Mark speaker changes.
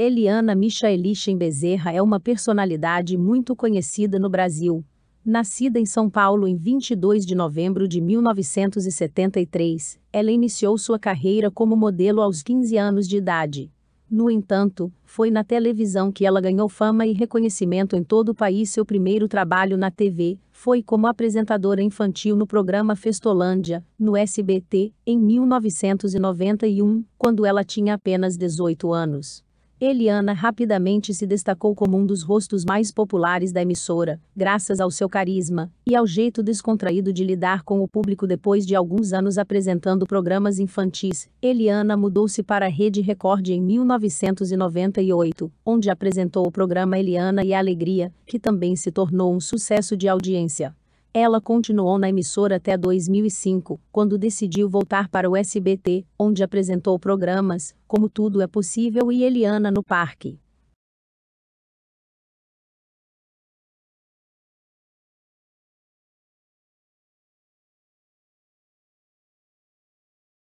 Speaker 1: Eliana Michaelichem Bezerra é uma personalidade muito
Speaker 2: conhecida no Brasil. Nascida em São Paulo em 22 de novembro de 1973, ela iniciou sua carreira como modelo aos 15 anos de idade. No entanto, foi na televisão que ela ganhou fama e reconhecimento em todo o país. Seu primeiro trabalho na TV foi como apresentadora infantil no programa Festolândia, no SBT, em 1991, quando ela tinha apenas 18 anos. Eliana rapidamente se destacou como um dos rostos mais populares da emissora, graças ao seu carisma e ao jeito descontraído de lidar com o público depois de alguns anos apresentando programas infantis. Eliana mudou-se para a Rede Record em 1998, onde apresentou o programa Eliana e a Alegria, que também se tornou um sucesso de audiência. Ela continuou na emissora até 2005, quando decidiu voltar para o SBT, onde apresentou programas como Tudo é
Speaker 1: Possível e Eliana no Parque.